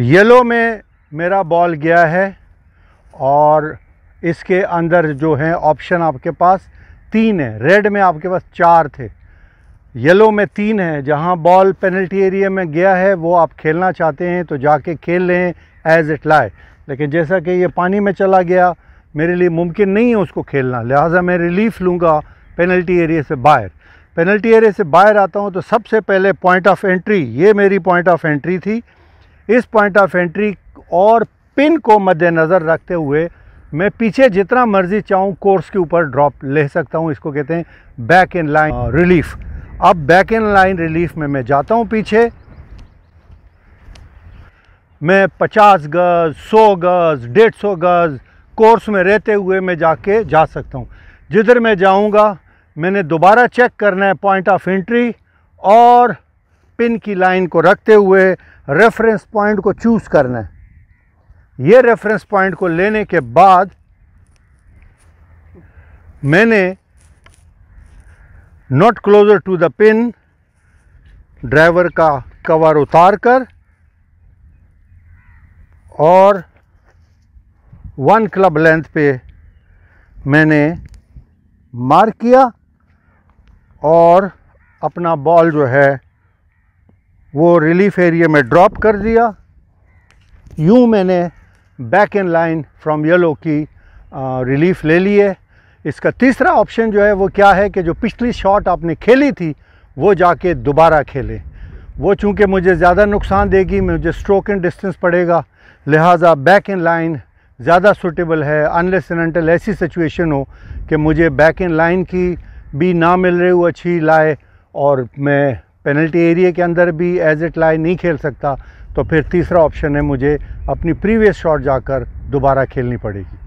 yellow में मेरा ball गया है और इसके अंदर जो है ऑप्शन आपके पास तीन है रेड में आपके पास चार थे येलो में तीन है जहां बॉल पेनल्टी एरिया में गया है वो आप खेलना चाहते हैं तो जाके खेल लें एज इट लाए लेकिन जैसा कि ये पानी में चला गया मेरे लिए मुमकिन नहीं है उसको खेलना लिहाजा मैं रिलीफ लूँगा पेनल्टी एरिया से बाहर पेनल्टी एरिया से बाहर आता हूँ तो सबसे पहले पॉइंट ऑफ एंट्री ये मेरी पॉइंट ऑफ एंट्री थी इस पॉइंट ऑफ एंट्री और पिन को मद्देनज़र रखते हुए मैं पीछे जितना मर्ज़ी चाहूँ कोर्स के ऊपर ड्रॉप ले सकता हूँ इसको कहते हैं बैक इन लाइन रिलीफ अब बैक इन लाइन रिलीफ में मैं जाता हूँ पीछे मैं 50 गज 100 गज 150 गज कोर्स में रहते हुए मैं जाके जा सकता हूँ जिधर मैं जाऊँगा मैंने दोबारा चेक करना है पॉइंट ऑफ एंट्री और पिन की लाइन को रखते हुए रेफरेंस पॉइंट को चूज़ करना है ये रेफरेंस पॉइंट को लेने के बाद मैंने not closer to the pin driver का कवर उतार कर और वन क्लब लेंथ पे मैंने मार्क किया और अपना बॉल जो है वो रिलीफ एरिया में ड्रॉप कर दिया यूँ मैंने back in line from yellow की रिलीफ ले ली है इसका तीसरा ऑप्शन जो है वो क्या है कि जो पिछली शॉट आपने खेली थी वो जाके दोबारा खेलें वो चूँकि मुझे ज़्यादा नुकसान देगी मुझे स्ट्रोक इन डिस्टेंस पड़ेगा लिहाजा बैक इन लाइन ज़्यादा सूटेबल है अनलेस अनटल ऐसी सिचुएशन हो कि मुझे बैक इन लाइन की भी ना मिल रही वो अच्छी लाए और मैं पेनल्टी एरिया के अंदर भी एज ए ट्लाई नहीं खेल सकता तो फिर तीसरा ऑप्शन है मुझे अपनी प्रीवियस शॉट जाकर दोबारा खेलनी पड़ेगी